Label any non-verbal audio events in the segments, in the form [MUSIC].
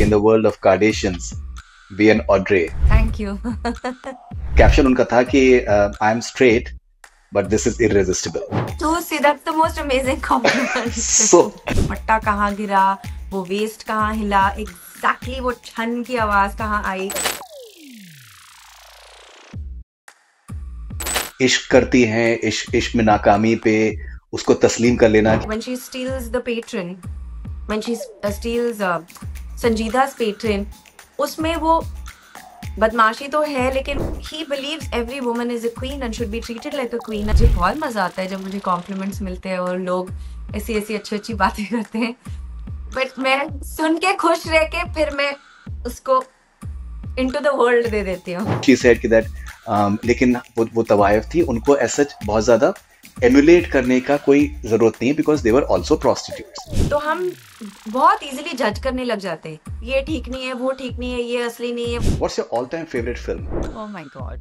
in the world of Kardashians, be an Audrey. Thank you. Caption unka tha ki uh, I am straight, but this is irresistible. So see, that's the most amazing compliment. so. Patta kahan gira? Wo waist kahan hila? exactly wo chhan की आवाज kahan aayi? इश्क करती हैं इश्क इश्क में नाकामी पे उसको तस्लीम कर लेना when she steals the patron when she steals संजीदा पेट्रन उसमें वो बदमाशी तो है लेकिन he believe every woman is a queen and should be treated like a queen मुझे बहुत मज़ा आता है जब मुझे कॉम्प्लीमेंट्स मिलते हैं और लोग ऐसी ऐसी अच्छी अच्छी बातें करते हैं बट मैं सुन के खुश रह के फिर मैं उसको इनटू द वर्ल्ड दे देती हूँ शी सेड कि दैट um, लेकिन वो वो तवायफ थी उनको ऐसा बहुत ज़्यादा एमुलेट करने का कोई ज़रूरत नहीं है because they were also prostitute तो हम बहुत इजीली जज करने लग जाते हैं ये ठीक नहीं है वो ठीक नहीं है ये असली नहीं है what's your all time favourite film oh my god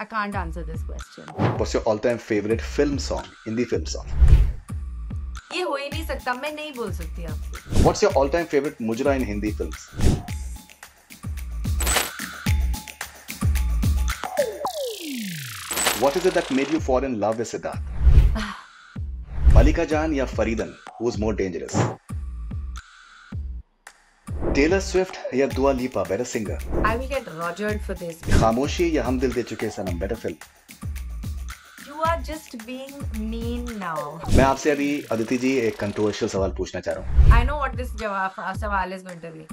I can't answer this question what's your all time favourite film song Hindi film song ये हो ही नहीं सकता मैं नहीं बोल सकती आपको what's your all time favourite mujra in Hindi films What is it that made you fall in love with Siddharth? Ah. Malika Jan or Faridan? Who's more dangerous? Taylor Swift या Dua Lipa better singer I will get roasted for this Khamoshi या Hum Dil De Chuke Sanam better film you are just being mean now मैं आपसे अभी अदिति जी एक controversial सवाल पूछना चाह रहा हूं आई नो व्हाट दिस जवाब सवाल is going to be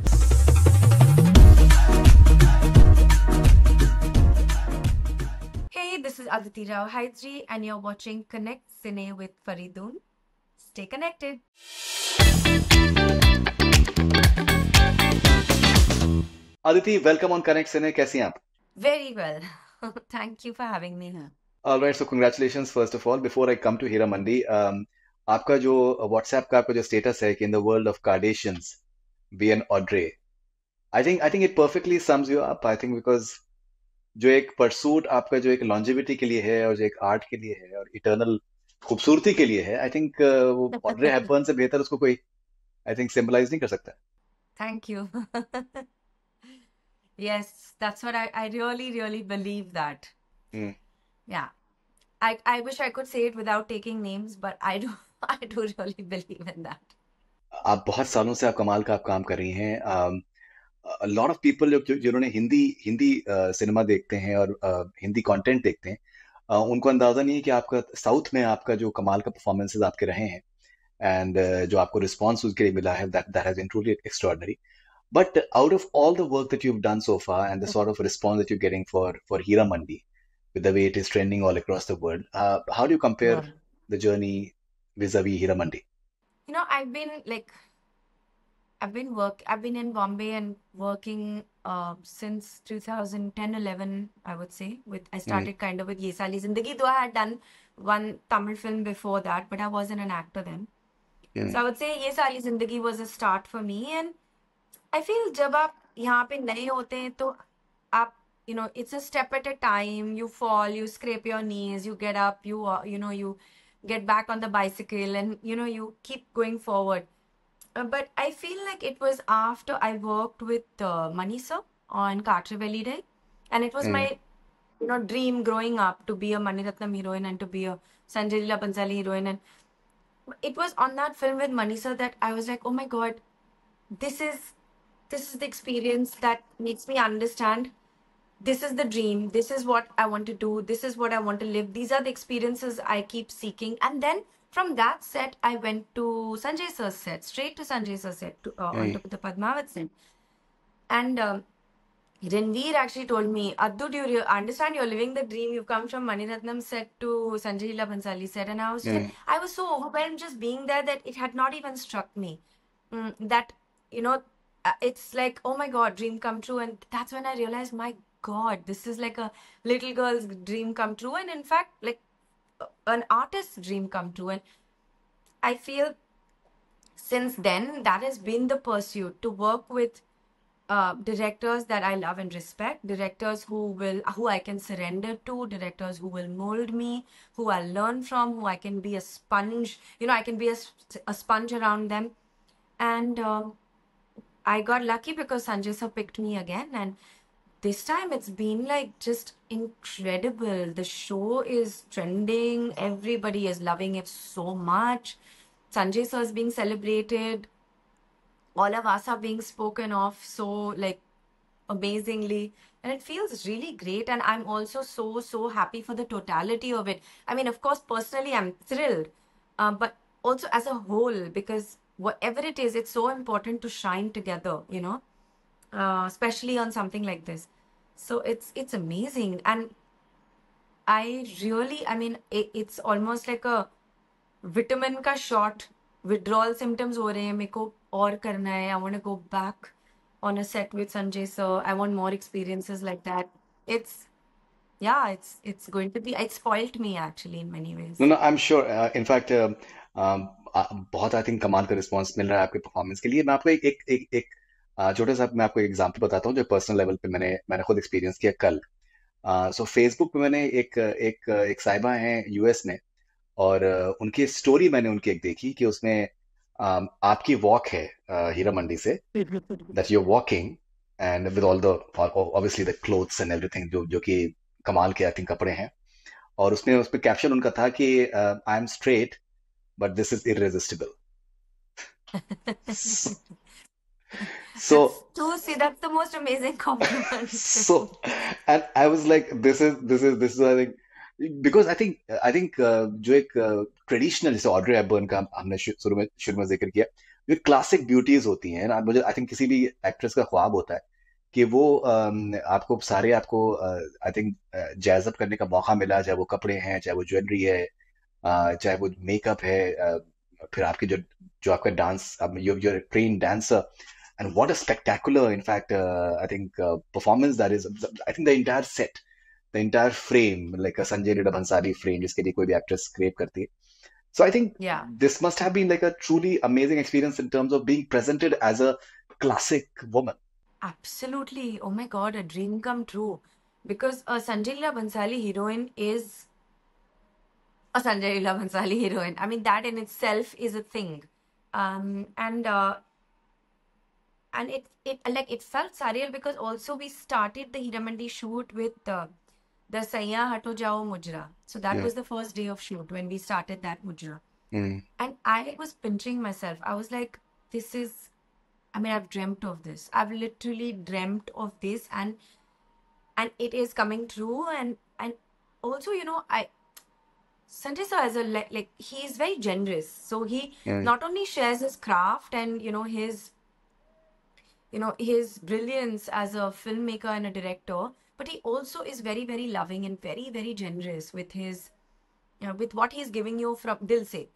this is Aditi Rao Haidri, and you're watching Connect Cine with Faridoon. Stay connected. Aditi, welcome on Connect Cine. Kaisi aap? Very well. [LAUGHS] Thank you for having me here. All right, so congratulations first of all. Before I come to Hira Mandi, um, आपका जो WhatsApp का आपका जो status है कि in the world of Kardashians be an Audrey I think I think it perfectly sums you up I think because जो एक pursuit आपका जो एक लॉन्जिविटी के लिए है और जो एक आर्ट के लिए है और इटर्नल खूबसूरती के लिए है आई थिंक uh, वो ऑड्रे हेपबर्न [LAUGHS] से बेहतर उसको कोई आई थिंक सिंबलाइज नहीं कर सकता thank you [LAUGHS] Yes, that's what I, I really, really believe that. Mm. Yeah. I, I wish I could say it without taking names, but I do [LAUGHS] I do really believe in that. आप बहुत सालों से आप कमाल का आप काम कर रही हैं लॉट ऑफ पीपल जो जिन्होंने हिंदी हिंदी सिनेमा uh, देखते हैं और uh, हिंदी कंटेंट देखते हैं uh, उनको अंदाजा नहीं है कि आपका साउथ में आपका जो कमाल का परफॉर्मेंसेज आपके रहे हैं एंड जो आपको रिस्पांस उसके लिए मिला है that that has been truly extraordinary But out of all the work that you've done so far and the mm-hmm. sort of response that you're getting for for Hira Mandi, with the way it is trending all across the world, uh, how do you compare yeah. the journey vis-a-vis Hira Mandi? You know, I've been like, I've been work, I've been in Bombay and working uh, since 2010, 11, I would say. With I mm-hmm. started mm. kind of with Ye Sali Zindagi, though I had done one Tamil film before that, but I wasn't an actor then. So mm. I would say Ye Sali Zindagi was a start for me and I feel जब आप यहाँ पे नए होते हैं तो आप you know it's a step at a time you fall you scrape your knees you get up you you know you get back on the bicycle and you know you keep going forward but I feel like it was after I work with Mani sir on Kaatru Veliyidai and it was my you know dream growing up to be a Mani Ratnam heroine and to be a Sanjay Leela Bhansali heroine and it was on that film with Mani sir that I was like oh my god this is this is the experience that makes me understand this is the dream. This is what I want to do. This is what I want to live. These are the experiences I keep seeking. And then from that set, I went to Sanjay Sir's set, straight to Sanjay Sir's set, to, uh, hey. onto the Padmavat set. And um, Ranveer actually told me, Addu, do you understand you're living the dream? You've come from Maniratnam set to Sanjay Leela set. And I was, I was so overwhelmed just being there that it had not even struck me mm, that, you know, uh, it's like oh my god dream come true and that's when i realized my god this is like a little girl's dream come true and in fact like uh, an artist's dream come true and i feel since then that has been the pursuit to work with uh, directors that i love and respect directors who will who i can surrender to directors who will mold me who i learn from who i can be a sponge you know i can be a, a sponge around them and um, I got lucky because Sanjay picked me again, and this time it's been like just incredible. The show is trending. Everybody is loving it so much. Sanjay is being celebrated. All of us are being spoken of so like amazingly and it feels really great and i'm also so so happy for the totality of it i mean of course personally i'm thrilled uh, but also as a whole because whatever it is, it's so important to shine together, you know, uh, especially on something like this. So it's it's amazing, and I really, I mean, it, it's almost like a vitamin ka shot. Withdrawal symptoms हो रहे हैं मेरे को और I want to go back on a set with Sanjay sir. I want more experiences like that. It's yeah, it's it's going to be. It spoilt me actually in many ways. No, no, I'm sure. Uh, in fact, uh, um, बहुत I think कमाल का response मिल रहा है आपके performance के लिए मैं आपको एक एक एक, एक छोटा सा मैं आपको एक एग्जाम्पल बताता हूँ जो पर्सनल लेवल पे मैंने मैंने खुद एक्सपीरियंस किया कल सो फेसबुक पे मैंने एक एक एक साहिबा हैं यूएस में और उनकी स्टोरी मैंने उनकी एक देखी कि उसमें आपकी वॉक है हीरा मंडी से that you walking and with all the obviously the clothes and everything जो जो कि कमाल के आई थिंक कपड़े हैं और उसमें उस पर कैप्शन उनका था कि I am straight but this is irresistible. so too see that's the most amazing compliment so and i was like this is this is this is i think because i think i think uh, जो एक traditional जैसे Audrey Hepburn का हमने शुरू में शुरू में जिक्र किया जो classic beauties होती हैं ना मुझे I think किसी भी actress का ख्वाब होता है कि वो आपको सारे आपको आई थिंक जैजअप करने का मौका मिला चाहे वो कपड़े हैं चाहे वो ज्वेलरी है चाहे वो मेकअप है फिर आपके जो जो आपका dance you're train dancer and what a spectacular in fact uh, i think uh, performance that is i think the entire set the entire frame like a sanjay leela bhansali frame jiske liye koi bhi actress create karti hai so i think yeah this must have been like a truly amazing experience in terms of being presented as a classic woman absolutely oh my god a dream come true because a sanjay leela bhansali heroine is a oh, Sanjay Leela Bhansali heroine. I mean, that in itself is a thing. Um, and uh, and it it like it felt surreal because also we started the Hiramandi shoot with uh, the Saiya Hato Jao Mujra. So that yeah. was the first day of shoot when we started that Mujra. Mm. Mm-hmm. And I was pinching myself. I was like, this is, I mean, I've dreamt of this. I've literally dreamt of this and and it is coming true and and also you know i Santisa has a like he is very generous. So he yeah. not only shares his craft and you know his you know his brilliance as a filmmaker and a director, but he also is very very loving and very very generous with his you know with what he's giving you from dil se.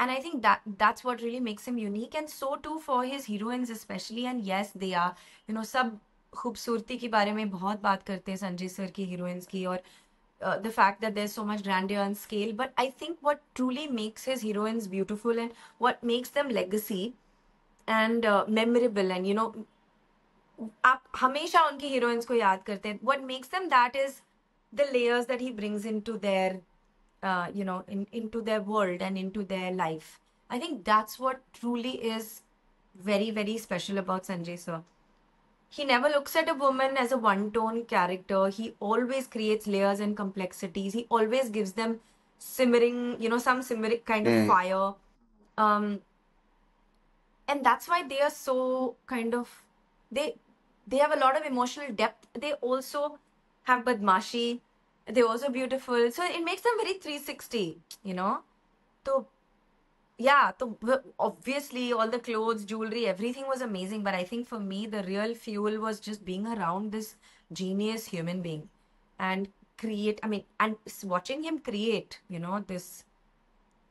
And I think that that's what really makes him unique, and so too for his heroines especially. And yes, they are you know sub खूबसूरती के बारे में बहुत बात करते हैं Sanjay sir की heroines की और uh, the fact that there's so much grandeur and scale. But I think what truly makes his heroines beautiful and what makes them legacy and uh, memorable and you know आप हमेशा उनकी heroines को याद करते हैं what makes them that is the layers that he brings into their you know into their world and into their life I think that's truly is very very special about sanjay sir he never looks at a woman as a one tone character. He always creates layers and complexities. He always gives them simmering, you know, some simmering kind mm. of hmm. fire. Um, and that's why they are so kind of they they have a lot of emotional depth. They also have badmashi. They're also beautiful. So it makes them very 360, you know. So yeah, the, obviously all the clothes, jewelry, everything was amazing. But I think for me, the real fuel was just being around this genius human being and create. I mean, and watching him create, you know, this.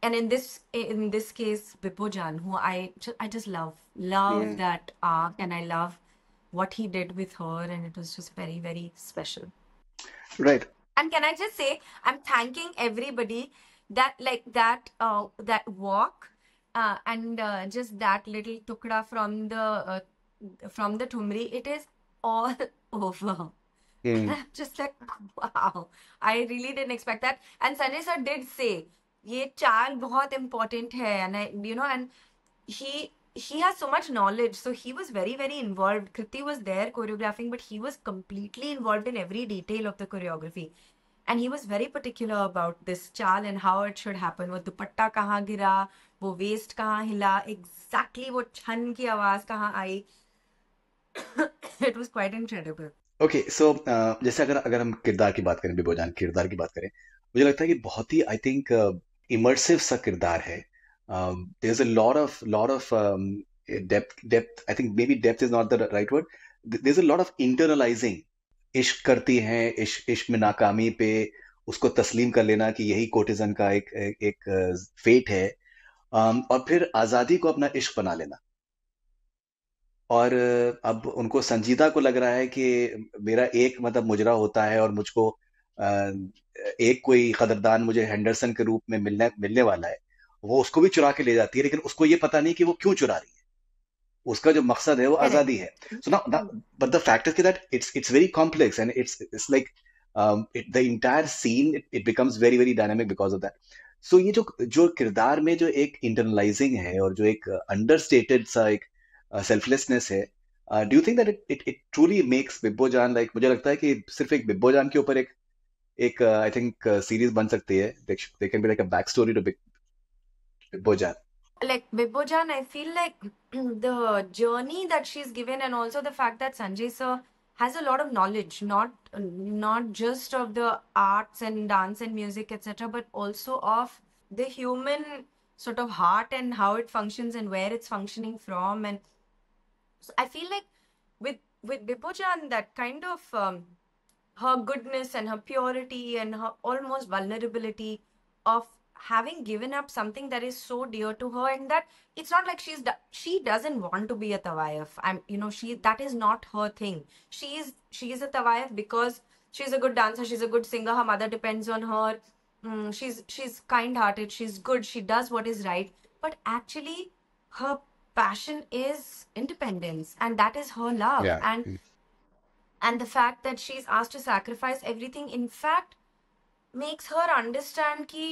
And in this in this case, Bipojan, who I just, I just love love yeah. that arc, and I love what he did with her, and it was just very very special. Right. And can I just say, I'm thanking everybody that like that uh, that walk uh, and uh, just that little tukda from the uh, from the tumri it is all [LAUGHS] over mm. [LAUGHS] just like wow i really didn't expect that and sanjay sir did say ye chal bahut important hai and I, you know and he he has so much knowledge so he was very very involved kriti was there choreographing but he was completely involved in every detail of the choreography and he was very particular about this चाल and how it should happen वो दुपट्टा कहाँ गिरा वो waste कहाँ हिला exactly exactly वो छन की आवाज कहाँ आई it was quite incredible okay so जैसे अगर अगर हम किरदार की बात करें बेबोजान किरदार की बात करें मुझे लगता है कि बहुत ही आई थिंक इमर्सिव सा किरदार है there is a lot of lot of depth depth I think maybe depth is not the right word there is a lot of internalising इश्क करती हैं इश्क इश्क में नाकामी पे उसको तस्लीम कर लेना कि यही कोटिजन का एक एक, एक फेट है और फिर आज़ादी को अपना इश्क बना लेना और अब उनको संजीदा को लग रहा है कि मेरा एक मतलब मुजरा होता है और मुझको एक कोई कदरदान मुझे हैंडरसन के रूप में मिलने मिलने वाला है वो उसको भी चुरा के ले जाती है लेकिन उसको ये पता नहीं कि वो क्यों चुरा रही है उसका जो मकसद है वो आजादी है सो ना बट द फैक्ट इज कि that it's it's very complex and it's it's like the entire scene it becomes very very dynamic because of that so ये जो जो किरदार में जो एक इंटरनलाइजिंग है और जो एक अंडरस्टेटेड uh, सा एक सेल्फलेसनेस uh, है do you think that it it truly makes Bibbo Jaan like मुझे लगता है कि सिर्फ एक बिब्बो जान के ऊपर एक एक आई थिंक सीरीज बन सकती है they can be like a back story to Bibbo Jaan like Bibojan, I feel like [CLEARS THROAT] the journey that she's given, and also the fact that Sanjay sir has a lot of knowledge, not not just of the arts and dance and music, etc., but also of the human sort of heart and how it functions and where it's functioning from. And so I feel like with with Bibojan, that kind of um, her goodness and her purity and her almost vulnerability of having given up something that is so dear to her and that it's not like she's she doesn't want to be a tawaf i'm you know she that is not her thing she is she is a tawaf because she's a good dancer she's a good singer her mother depends on her mm, she's she's kind hearted she's good she does what is right but actually her passion is independence and that is her love yeah. and and the fact that she's asked to sacrifice everything in fact makes her understand ki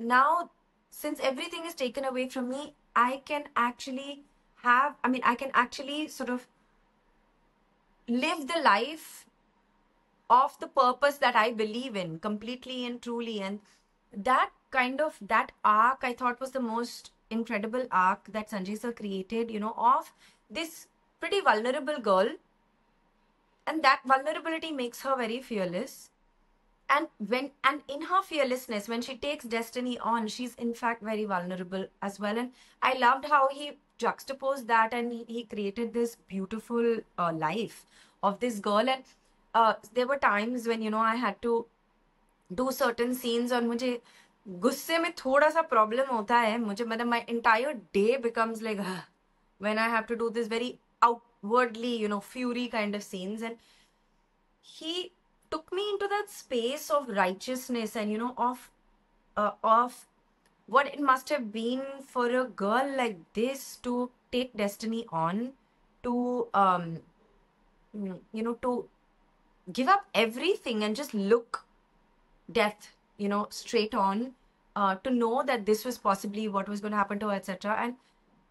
now since everything is taken away from me i can actually have i mean i can actually sort of live the life of the purpose that i believe in completely and truly and that kind of that arc i thought was the most incredible arc that sanjay sir created you know of this pretty vulnerable girl and that vulnerability makes her very fearless and when and in her fearlessness when she takes destiny on she's in fact very vulnerable as well and i loved how he juxtaposed that and he, he created this beautiful uh, life of this girl and uh, there were times when you know i had to do certain scenes और मुझे गुस्से में थोड़ा सा problem होता है मुझे मतलब entire day becomes becomes when I have to do this very outwardly you know fury kind of scenes, and he took me into that space of righteousness and you know of uh, of what it must have been for a girl like this to take destiny on to um mm, you know to give up everything and just look death you know straight on uh, to know that this was possibly what was going to happen to her etc and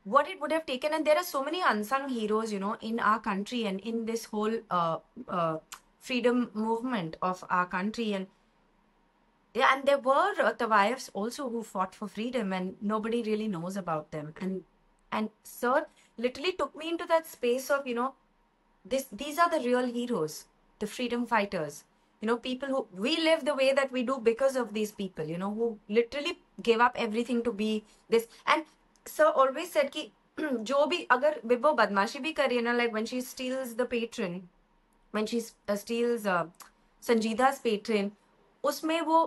what it would have taken and there are so many unsung heroes you know in our country and in this whole uh, uh, freedom movement of our country and yeah, and there were wives uh, also who fought for freedom and nobody really knows about them. And and sir literally took me into that space of, you know, this these are the real heroes, the freedom fighters. You know, people who we live the way that we do because of these people, you know, who literally gave up everything to be this. And sir always said ki, [CLEARS THROAT] jo bhi agar Bibbo badmashi bhi kare na, like when she steals the patron, when she uh, steals uh, Sanjida's patron उसमें वो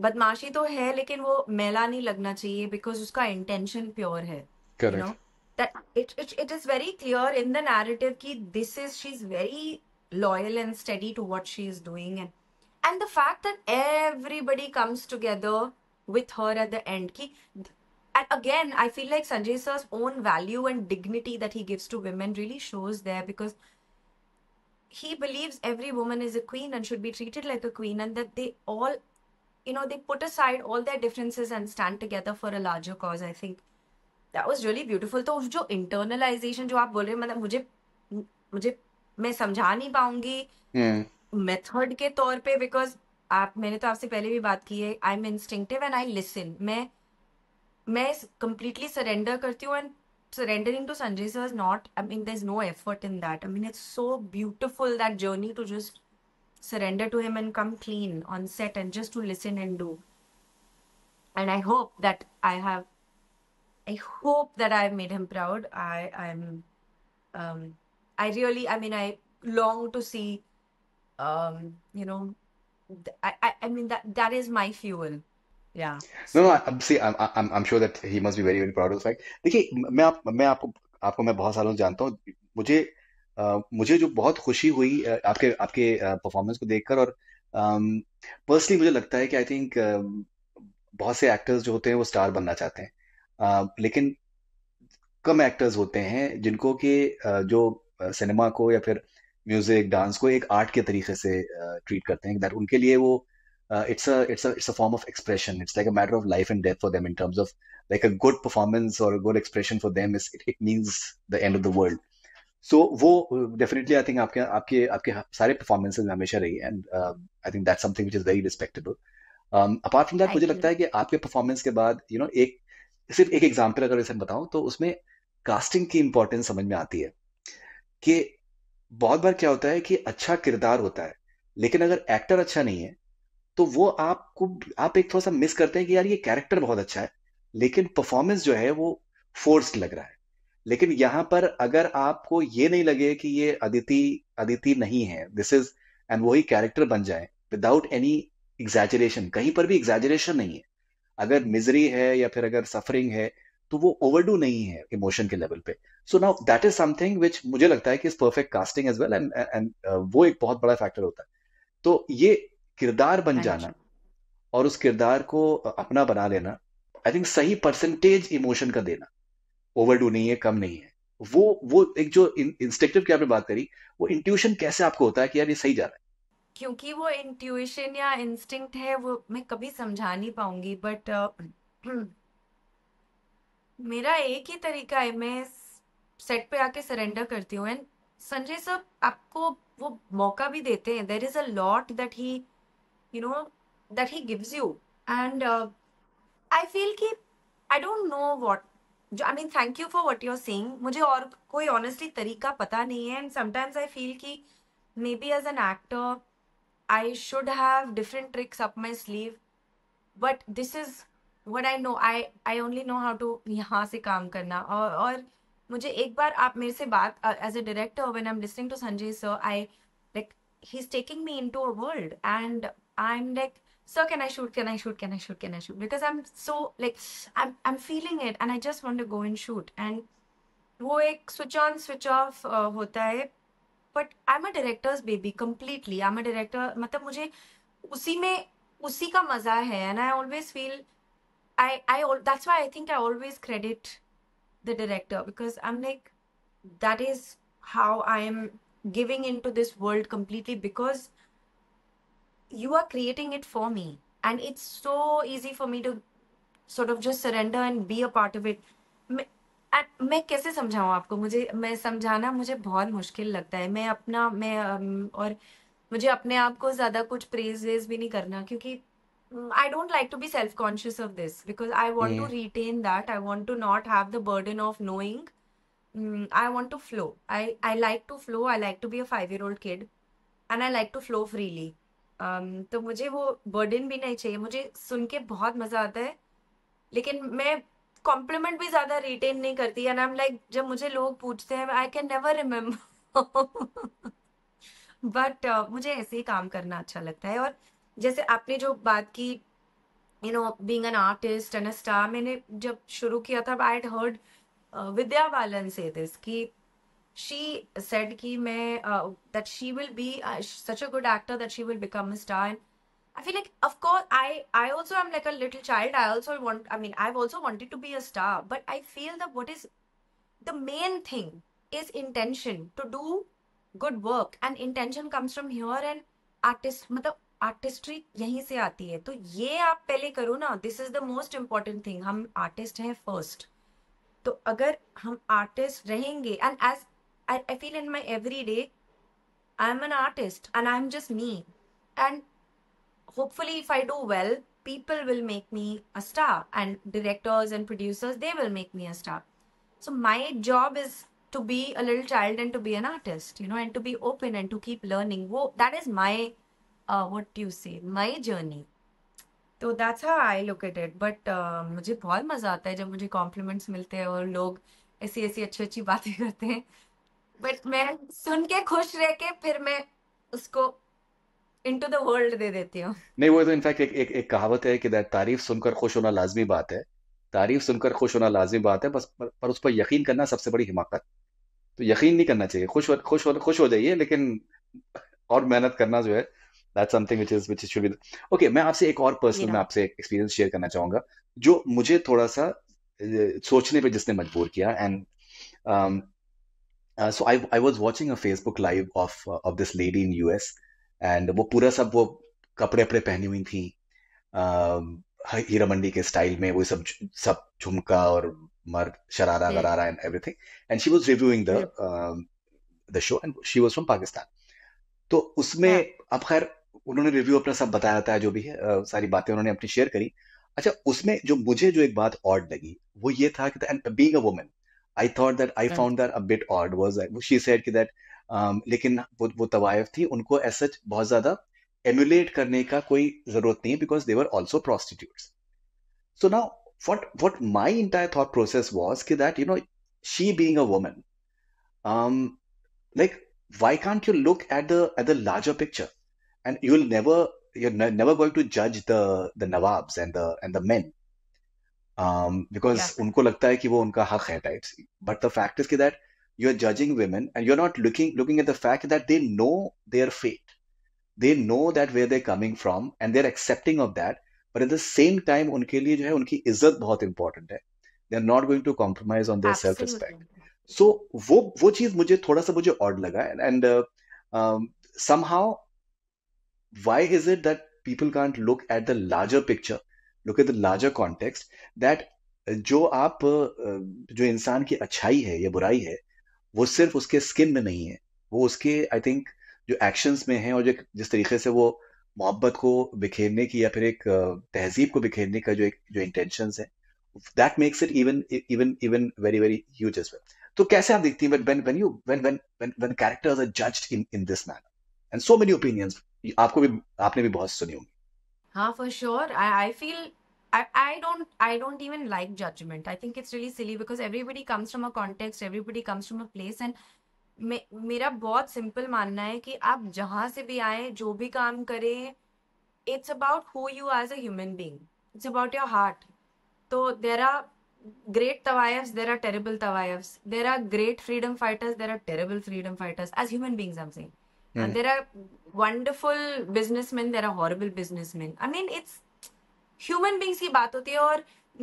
बदमाशी तो है लेकिन वो मेला नहीं लगना चाहिए बिकॉज उसका इंटेंशन प्योर है it is very clear in the narrative कि this is she is very loyal and steady to what she is doing and and the fact that everybody comes together with her at the end की and again i feel like sanjay sir's own value and dignity that he gives to women really shows there because he believes every woman is a queen and should be treated like a queen and that they all you know they put aside all their differences and stand together for a larger cause i think that was really beautiful तो जो internalization जो आप बोल रहे हो मतलब मुझे मुझे मैं समझा नहीं पाऊंगी मेथड के तौर पे बिकॉज आप मैंने तो आपसे पहले भी बात की है I am instinctive and I listen मैं मैं कंप्लीटली सरेंडर करती हूँ and surrendering to Sanjay sir is not, I mean, there's no effort in that. I mean, it's so beautiful that journey to just surrender to him and come clean on set and just to listen and do. And I hope that I have, I hope that I've made him proud. I, I'm, um, I really, I mean, I long to see, um, you know, I, I, I mean, that, that is my fuel. yeah. No no, I'm see, I'm, I'm, I'm sure that he very be very, very proud देखिए, मैं आप, मैं आपको, आपको मैं बहुत सालों से जानता हूँ. मुझे, आ, मुझे जो बहुत खुशी हुई आपके, आपके परफॉर्मेंस को देखकर और पर्सनली मुझे लगता है कि आई थिंक बहुत से एक्टर्स जो होते हैं वो स्टार बनना चाहते हैं. आ, लेकिन कम एक्टर्स होते हैं जिनको कि जो सिनेमा को या फिर म्यूजिक, डांस को एक आर्ट के तरीके से ट्रीट करते हैं. दैट उनके लिए वो uh, it's a it's a it's a form of expression it's like a matter of life and death for them in terms of like a good performance or a good expression for them is it, it means the end of the world सो वो definitely I think आपके आपके आपके सारे performances हमेशा रही and I think that something which is very respectable apart from that मुझे लगता है कि आपके परफॉर्मेंस के बाद यू नो एक सिर्फ एक एग्जाम्पल अगर इसे बताऊं तो उसमें कास्टिंग की इंपॉर्टेंस समझ में आती है कि बहुत बार क्या होता है कि अच्छा किरदार होता है लेकिन अगर एक्टर अच्छा नहीं है तो वो आपको आप एक थोड़ा सा मिस करते हैं कि यार ये कैरेक्टर बहुत अच्छा है लेकिन परफॉर्मेंस जो है वो फोर्स लग रहा है लेकिन यहाँ पर अगर आपको ये नहीं लगे कि ये अदिति अदिति नहीं है दिस इज एंड वही कैरेक्टर बन जाए विदाउट एनी एग्जैजरेशन कहीं पर भी एग्जैजरेशन नहीं है अगर मिजरी है या फिर अगर सफरिंग है तो वो ओवरडू नहीं है इमोशन के लेवल पे so now that is something which मुझे लगता है कि is perfect casting as well and and वो एक बहुत बड़ा फैक्टर होता है तो ये किरदार बन हाँ जाना और उस किरदार को अपना बना लेना आई थिंक सही परसेंटेज इमोशन का देना ओवर डू नहीं है कम नहीं है वो वो एक जो इंस्टेक्टिव की आपने बात करी वो इंट्यूशन कैसे आपको होता है कि यार ये सही जा रहा है क्योंकि वो इंट्यूशन या इंस्टिंक्ट है वो मैं कभी समझा नहीं पाऊंगी बट uh, [CLEARS THROAT] मेरा एक ही तरीका है मैं सेट पे आके सरेंडर करती हूँ एंड संजय सर आपको वो मौका भी देते हैं there is a lot that he you know that he gives you and I feel feel I don't know what I mean thank you for what you're seeing मुझे और कोई ऑनेस्टली तरीका पता नहीं है एंड समटाइम्स आई फील कि maybe as an actor I should have different tricks up my sleeve but this is what I know I I only know how to यहाँ से काम करना और और मुझे एक बार आप मेरे से बात as a director when I am listening to Sanjay sir I like he is taking me into a world and I'm like, so can I shoot? Can I shoot? Can I shoot? Can I shoot? Because I'm so like, I'm I'm feeling it, and I just want to go and shoot. And वो एक switch on switch off uh, होता है. But I'm a director's baby completely. I'm a director. मतलब मुझे उसी में उसी का मजा है. And I always feel, I I that's why I think I always credit the director because I'm like, that is how I'm giving into this world completely because you are creating it for me. And it's so easy for me to sort of just surrender and be a part of it. मैं कैसे समझाऊँ आपको मुझे मैं समझाना मुझे बहुत मुश्किल लगता है मैं अपना मैं और मुझे अपने mm, I don't like to be self conscious of this because I want to retain that. I want to not have the burden of knowing. Mm, I want to flow. I, I like to flow. I like to be a five year old kid and I like to flow freely. um, तो मुझे वो burden भी नहीं चाहिए मुझे सुन के बहुत मज़ा आता है लेकिन मैं कॉम्प्लीमेंट भी ज़्यादा रिटेन नहीं करती एंड आई एम लाइक जब मुझे लोग पूछते हैं I can never remember but मुझे ऐसे ही काम करना अच्छा लगता है और जैसे आपने जो बात की you know being an artist and a star मैंने जब शुरू किया था आई हर्ड विद्या बालन से दिस कि she said ki main, uh, that she will be uh, such a good actor that she will become a star and i feel like of course i i also am like a little child i also want i mean i've also wanted to be a star but i feel that what is the main thing is intention to do good work and intention comes from here and artist matlab artistry यहीं से आती है तो ये आप पहले करो ना this is the most important thing हम आर्टिस्ट हैं फर्स्ट तो अगर हम आर्टिस्ट रहेंगे and as I, I feel in my everyday, I'm an artist and I'm just me. And hopefully, if I do well, people will make me a star. And directors and producers, they will make me a star. So my job is to be a little child and to be an artist, you know, and to be open and to keep learning. that is my, uh, what do you say, my journey. तो that's how I look at it but मुझे बहुत मज़ा आता है जब मुझे compliments मिलते हैं और लोग ऐसी ऐसी अच्छी अच्छी बातें [LAUGHS] करते हैं बट मैं सुन के खुश रह के फिर मैं उसको इनटू द वर्ल्ड दे देती हूँ नहीं वो तो इनफैक्ट एक, एक एक कहावत है कि तारीफ सुनकर खुश होना लाजमी बात है तारीफ सुनकर खुश होना लाजमी बात है बस पर, पर उस पर यकीन करना सबसे बड़ी हिमाकत तो यकीन नहीं करना चाहिए खुश हो खुश हो खुश हो जाइए लेकिन और मेहनत करना जो है that something which is which is should be okay मैं आपसे एक और पर्सनल मैं आपसे एक्सपीरियंस शेयर करना चाहूंगा जो मुझे थोड़ा सा सोचने पे जिसने मजबूर किया and so I I was watching a Facebook live of of this lady in U S and वो पूरा सब वो कपड़े अपड़े पहनी हुई थी um, हीरा मंडी के स्टाइल में वो सब सब झुमका और मर शरारा वरारा and everything and she was reviewing the the show and she was from Pakistan तो उसमें हाँ। अब खैर उन्होंने रिव्यू अपना सब बताया था जो भी है uh, सारी बातें उन्होंने अपनी शेयर करी अच्छा उसमें जो मुझे जो एक बात ऑड लगी वो ये था कि and being a woman I thought that I found that a bit odd was she said कि दैट um, लेकिन वो वो तवायफ थी उनको ऐसा बहुत ज्यादा एमुलेट करने का कोई जरूरत नहीं because they were also prostitute so now what what my entire thought process was कि that you know she being a woman like why can't you look at the at the larger picture and you will never you're never going to judge the the nawabs and the and the men because um, yeah. उनको लगता है कि वो उनका हक है types but the fact is that you are judging women and you are not looking looking at the fact that they know their fate they know that where they're coming from and they're accepting of that but at the same time उनके लिए जो है उनकी इज्जत बहुत important है they are not going to compromise on their self respect so वो वो चीज मुझे थोड़ा सा मुझे ऑड लगा and somehow why is it that people can't look at the larger picture look at the larger context that जो आप uh, जो इंसान की अच्छाई है या बुराई है वो सिर्फ उसके स्किन में नहीं है वो उसके आई थिंक जो एक्शंस में है और जो जिस तरीके से वो मोहब्बत को बिखेरने की या फिर एक uh, तहजीब को बिखेरने का जो एक जो इंटेंशन है that makes it even even even very very huge as well तो कैसे आप देखती हैं but when you when when characters are judged in in this manner and so many opinions आपको भी आपने भी बहुत सुनी होंगी हाँ for sure I I feel I don't I don't even like judgement I think it's really silly because everybody comes from a a everybody comes from a place and मेरा बहुत सिंपल मानना है कि आप जहाँ से भी आए जो भी काम करें it's about who you as a human being it's about your heart तो देर आर ग्रेट तवायफ्स देर आर टेरेबल तवायफ्स there are great freedom fighters there are terrible freedom fighters as human beings I am saying there are wonderful businessmen there are horrible businessmen i mean it's human beings ki baat hoti hai aur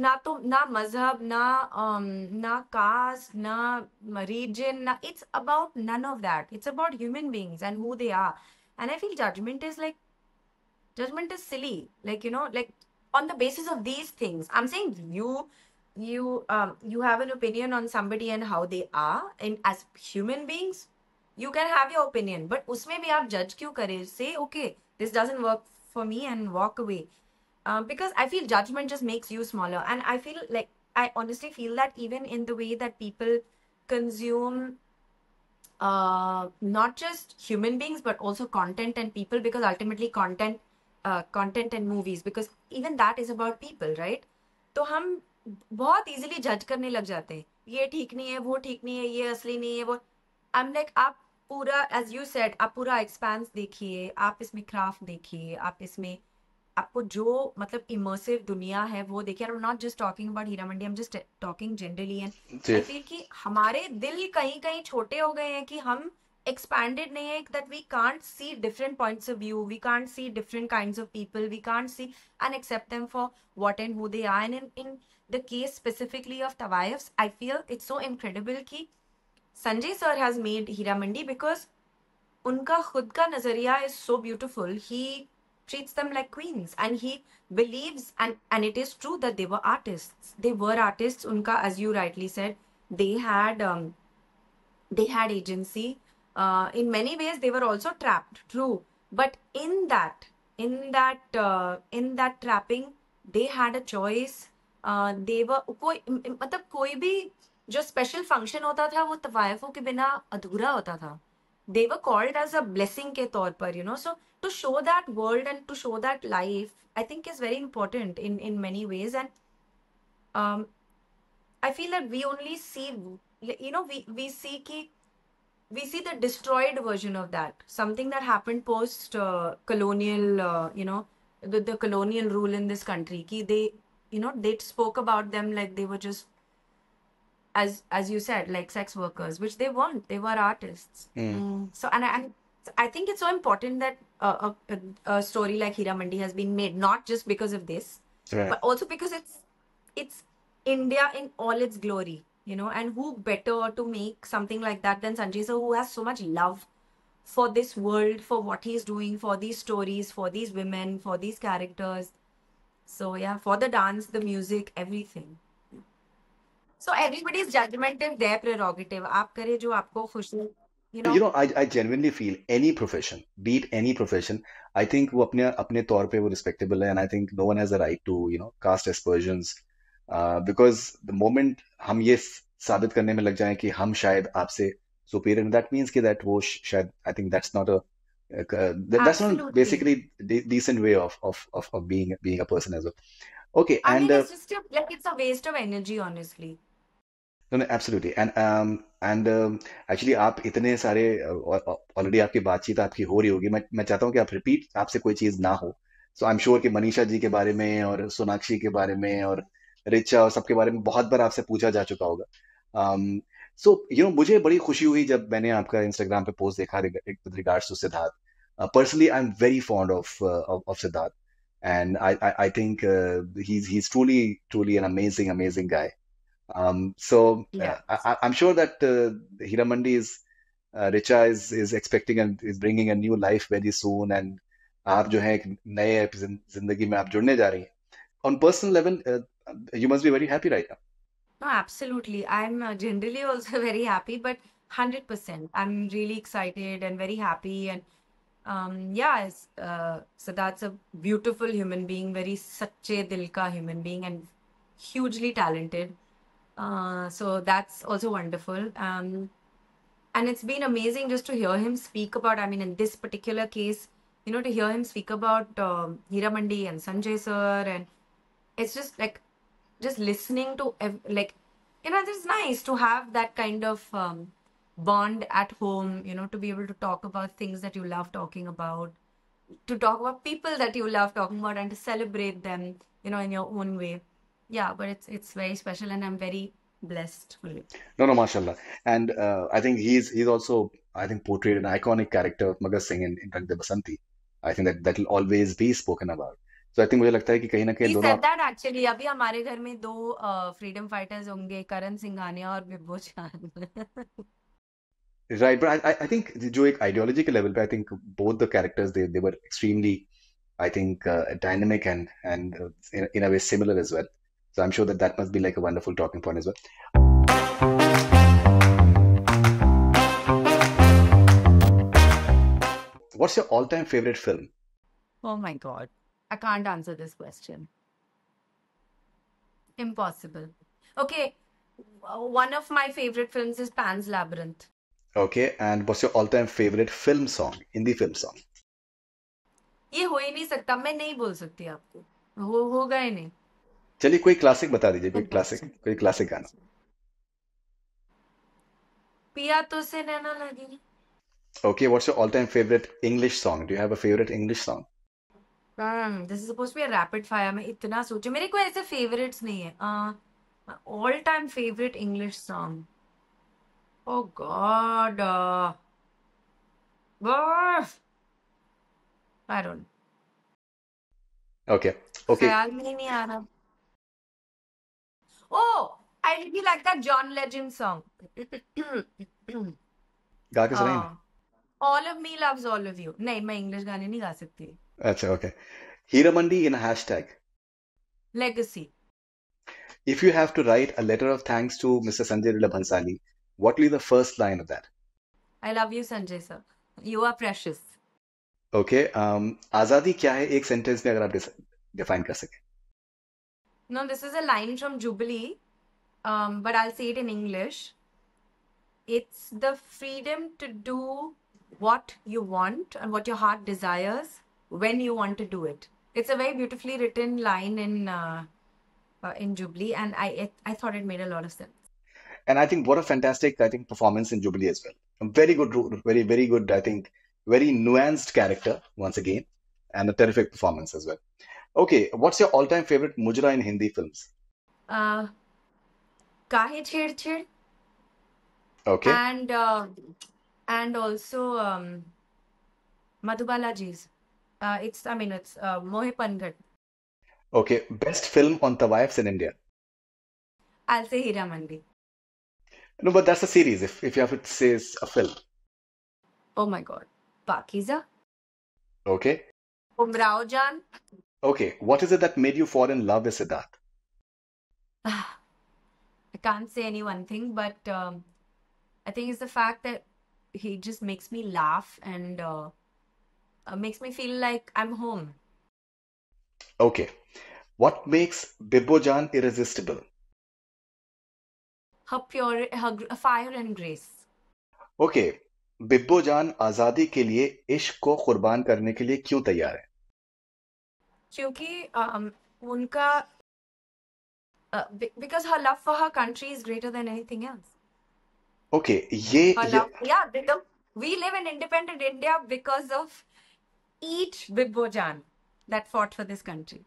na to na mazhab na um, na caste na region na, it's about none of that it's about human beings and who they are and i feel judgment is like judgment is silly like you know like on the basis of these things i'm saying you you um, you have an opinion on somebody and how they are and as human beings you can have your opinion but उसमें भी आप जज क्यों करें say okay this doesn't work for me and walk away because I feel judgement just makes you smaller and I feel like I honestly feel that even in the way that people consume not just human beings but also content and people because ultimately content content and movies because even that is about people right तो हम बहुत easily जज करने लग जाते हैं ये ठीक नहीं है वो ठीक नहीं है ये असली नहीं है वो आई एम लाइक आप पूरा एज यू सेट आप पूरा एक्सपांस देखिए आप इसमें क्राफ्ट देखिए आप इसमें आपको जो मतलब इमर्सिव दुनिया है वो देखिए I am not just talking about Heeramandi I am just talking generally and I feel कि हमारे दिल कहीं कहीं छोटे हो गए हैं कि हम एक्सपैंडेड नहीं है that we can't see different points of view we can't see different kinds of people we can't see and accept them for what and who they are and in the case specifically of तवायफ I feel it's so incredible की Sanjay sir has made Heeramandi because उनका खुद का नज़रिया is so beautiful he treats them like queens and he believes and and it is true that they were artists they were artists unka as you rightly said they had um, they had agency uh, in many ways they were also trapped true but in that in that uh, in that trapping they had a choice uh, they were कोई मतलब कोई भी जो special function होता था वो तवायफों के बिना अधूरा होता था they were called as a blessing ke taur par you know so to show that world and to show that life i think is very important in in many ways and um i feel that we only see you know we we see ki we see the destroyed version of that something that happened post uh, colonial uh, you know the, the colonial rule in this country ki they you know they spoke about them like they were just as as you said like sex workers which they weren't they were artists mm. so and I, and I think it's so important that a, a, a story like Hira Mandi has been made not just because of this but also because it's it's India in all its glory you know and who better to make something like that than Sanjay so who has so much love for this world for what he's doing for these stories for these women for these characters so yeah for the dance the music everything So everybody is judgmental, their prerogative. आप करें जो आपको खुशी You know? you know, I, I genuinely feel any profession, be it any profession, I think वो अपने अपने तौर पे वो respectable है and I think no one has a right to you know cast aspersions uh, because the moment हम ये साबित करने में लग जाएं कि हम शायद आपसे superior that means कि that वो शायद I think that's not a uh, that, that's not basically de- decent way of, of of of being being a person as well. Okay, I and mean, it's uh, just a, like it's a waste of energy, honestly. No absolutely and and actually आप इतने सारे already uh, uh आपकी बातचीत आपकी हो रही होगी मैं मैं चाहता हूँ कि आप रिपीट आपसे कोई चीज़ ना हो सो आई एम श्योर कि मनीषा जी के बारे में और सोनाक्षी के बारे में और रिचा और सबके बारे में बहुत बार आपसे पूछा जा चुका होगा सो यू नो मुझे बड़ी खुशी हुई जब मैंने आपका इंस्टाग्राम पे पोस्ट देखा regards to Siddharth personally I am very fond of of Siddharth and I I think he he is truly truly an amazing amazing guy Um, so uh, yeah. I, am sure that uh, Hiramandi is uh, Richa is is expecting and is bringing a new life very soon, and you जो on personal level uh, you must be very happy right now no absolutely i'm uh, generally also [LAUGHS] very happy but 100% i'm really excited and very happy and um yeah uh, so that's a beautiful human being very sache dil ka human being and hugely talented uh, so that's also wonderful. Um, and it's been amazing just to hear him speak about, I mean, in this particular case, you know, to hear him speak about um, Hiramandi and Sanjay sir. And it's just like, just listening to, like, you know, it's nice to have that kind of um, bond at home, you know, to be able to talk about things that you love talking about, to talk about people that you love talking about and to celebrate them, you know, in your own way yeah, but it's it's very special, and I'm very blessed No, no, mashallah. And uh, I think he's he's also I think portrayed an iconic character of Magas Singh in, in Rang De Basanti. I think that that will always be spoken about. So I think मुझे लगता है कि कहीं ना कहीं दोनों that actually अभी हमारे घर में दो freedom fighters होंगे करण सिंघानिया और बिब्बो चान Right, but I, I think जो एक ideological level पे I think both the characters they they were extremely I think uh, dynamic and and uh, in, in a way similar as well. So I'm sure that that must be like a wonderful talking point as well. What's your all time favorite film? Oh my God. I can't answer this question. Impossible. Okay. Uh, one of my favorite films is Pan's Labyrinth. Okay. And what's your all time favorite film song? Hindi film song? ये हो ही नहीं सकता मैं नहीं बोल सकती आपको हो होगा ही नहीं चलिए कोई क्लासिक बता दीजिए कोई क्लासिक कोई क्लासिक गाना पिया तो से नैना लगी Okay, what's your all-time favorite English song? Do you have a favorite English song? Hmm, this is supposed to be a rapid fire. मैं इतना सोचू मेरे कोई ऐसे favorites नहीं है. Uh, all time favorite English song. Oh God. Uh, I don't. Okay. Okay. ख्याल में नहीं आ रहा. Oh, I'll be like that John Legend song. गा के सुनाइए All of me loves all of you. नहीं मैं इंग्लिश गाने नहीं गा सकती अच्छा okay Heeramandi in hashtag legacy if you have to write a letter of thanks to Mr. Sanjay Leela Bhansali, what will be the first line of that? I love you, Sanjay sir. You are precious. Okay. Um, आजादी क्या है एक sentence में अगर आप define कर सकें No, this is a line from Jubilee, um, but I'll say it in English. It's the freedom to do what you want and what your heart desires when you want to do it. It's a very beautifully written line in uh, uh, in Jubilee, and I it, I thought it made a lot of sense. And I think what a fantastic I think performance in Jubilee as well. A very good, very very good. I think very nuanced character once again, and a terrific performance as well. Okay, what's your all-time favorite Mujra in Hindi films? Uh, Chir Chir. Okay. And uh, and also um, Jis. Uh, it's I mean it's uh, Mohe Pangad. Okay, best film on Tawifs in India. I'll say Hira Mandi. No, but that's a series. If if you have to say a film. Oh my God, Pakiza. Okay. Umrao Jan. Okay, what is it that made you fall in love with Siddharth? Ah, I can't say any one thing, but um, I think it's the fact that he just makes me laugh and uh, uh makes me feel like I'm home. Okay, what makes Bibbojan irresistible? Her pure, her fire and grace. Okay, Bibbojan, Azadi ke liye, लिए ko को कुर्बान ke liye लिए tayyar hai? क्योंकि um, उनका because her love for her country is greater than anything else okay ये या दम we live in independent India because of each Bibbo that fought for this country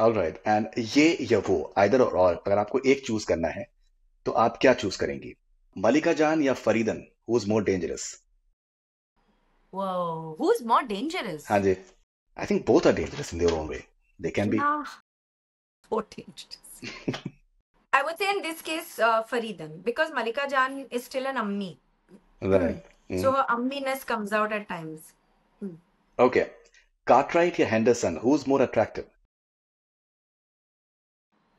all right and ये या वो either और all अगर आपको एक चूज करना है तो आप क्या चूज करेंगी मलिका जान या Fareedan who is more dangerous wow who is more dangerous हां जी I think both are dangerous in their own way. They can be. Ah, dangerous. [LAUGHS] I would say in this case, uh, Faridan, because Malika Jan is still an ammi. Right. Mm. So her amminess comes out at times. Mm. Okay. Cartwright or Henderson, who's more attractive?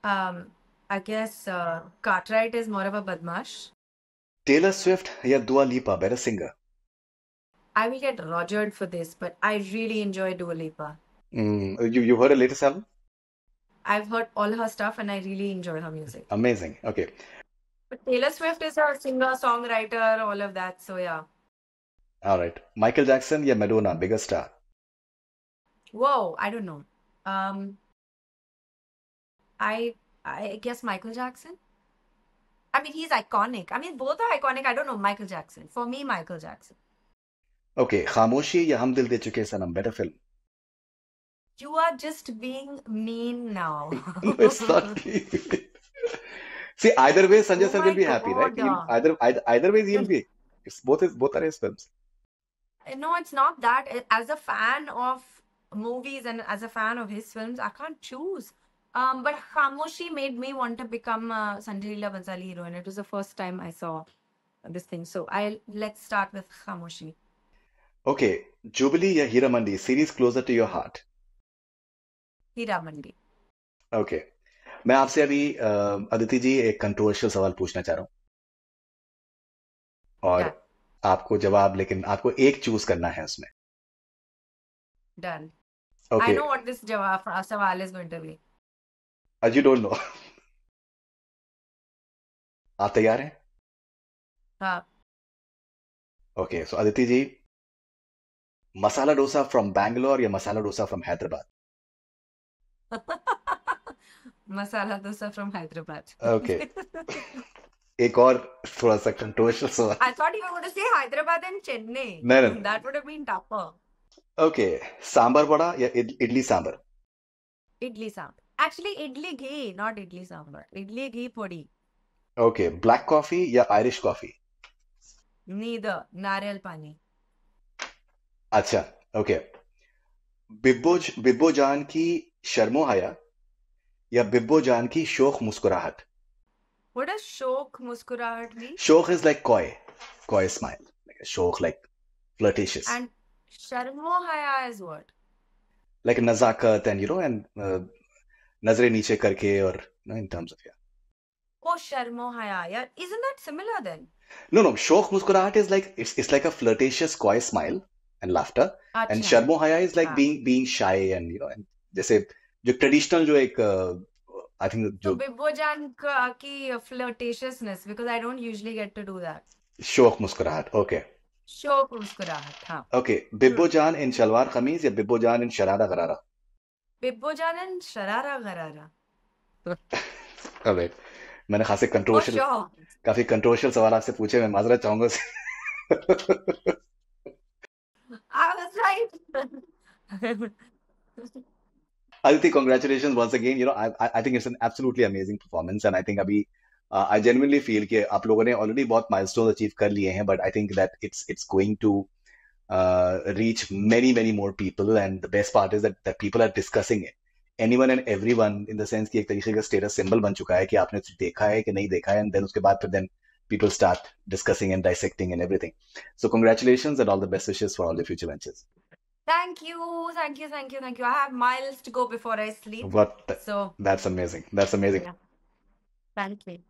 Um, I guess uh, Cartwright is more of a badmash. Taylor Swift or Dua Lipa, better singer? I will get rogered for this, but I really enjoy Dua Lipa. Mm. You you heard her latest album? I've heard all her stuff, and I really enjoy her music. Amazing. Okay. But Taylor Swift is a singer, songwriter, all of that. So yeah. All right. Michael Jackson, yeah, Madonna, bigger star. Whoa, I don't know. Um, I I guess Michael Jackson. I mean, he's iconic. I mean, both are iconic. I don't know Michael Jackson. For me, Michael Jackson. Okay, खामोशी ya हम dil दे चुके better better You are just being mean now. no, it's not. See, either way, Sanjay oh sir will be God. happy, right? He'll, either, either either way, he'll be. It's both both are his films. Uh, no, it's not that. Uh, as a fan of movies and as a fan of his films, I can't choose. Um, but Khamoshi made me want to become a Sanjay Leela Bansali hero, and it was the first time I saw this thing. So I let's start with Khamoshi. Okay, Jubilee या Heeramandi series closer to your heart Heeramandi okay मैं आपसे अभी अदिति जी एक controversial सवाल पूछना चाह रहा हूं और डन आपको जवाब लेकिन आपको एक चूज करना है उसमें done I okay no what this जवाब uh, सवाल इज गोइंग टू बी आज यू डोंट नो आप तैयार हैं हाँ okay so Aditi ji masala dosa from Bangalore या masala dosa from Hyderabad [LAUGHS] masala dosa from Hyderabad okay एक और थोड़ा सा कंट्रोवर्शियल सवाल I thought you were going to say Hyderabad and Chennai no no that would have been tougher okay sambar vada या idli sambar idli sambar actually idli ghee not idli sambar idli ghee podi okay black coffee या आयरिश कॉफी नीदर नारियल पानी अच्छा, ओके। बिब्बो बिब्बो जान की शर्मो-हया या बिब्बो जान की शोक मुस्कुराहट? What does shok muskurahट mean? is like coy, coy smile, like a शोख like flirtatious. And sharmo-haya is what? Like नज़ाकत and you know and uh, नजरें नीचे करके और you know in terms of yeah. Oh, sharmo-haya. Yeah, isn't that similar then? No, no, शोख मुस्कुराहट is like it's it's like a flirtatious coy smile. And laughter and शर्मो हया is like being being shy and you know जैसे जो traditional जो एक आई uh, think जो बिब्बोजान की flirtatiousness because I don't usually get to do that शौक मुस्कुराहट ओके शौक मुस्कुराहट हां ओके बिब्बोजान इन शलवार कमीज या बिब्बोजान इन शरारा गरारा बिब्बोजान इन शरारा गरारा करेक्ट मैंने खासे कंट्रोवर्शियल काफी कंट्रोवर्शियल सवाल आपसे पूछे मैं माजरा चाहूंगा life. Aditi, congratulations once again. You know, I, I think it's an absolutely amazing performance, and I think Abhi, uh, I genuinely feel that you लोगों ने already बहुत milestones achieve kar liye hai, but I think that it's it's going to uh, reach many many more people, and the best part is that that people are discussing it. Anyone and everyone, in the sense that एक तरीके का status symbol बन चुका है कि आपने देखा है कि नहीं देखा है and then people start discussing and dissecting and everything. So congratulations and all the best wishes for all the future ventures. Thank you, thank you, thank you, thank you. I have miles to go before I sleep. What? The, so that's amazing. That's amazing. Yeah. Thank you.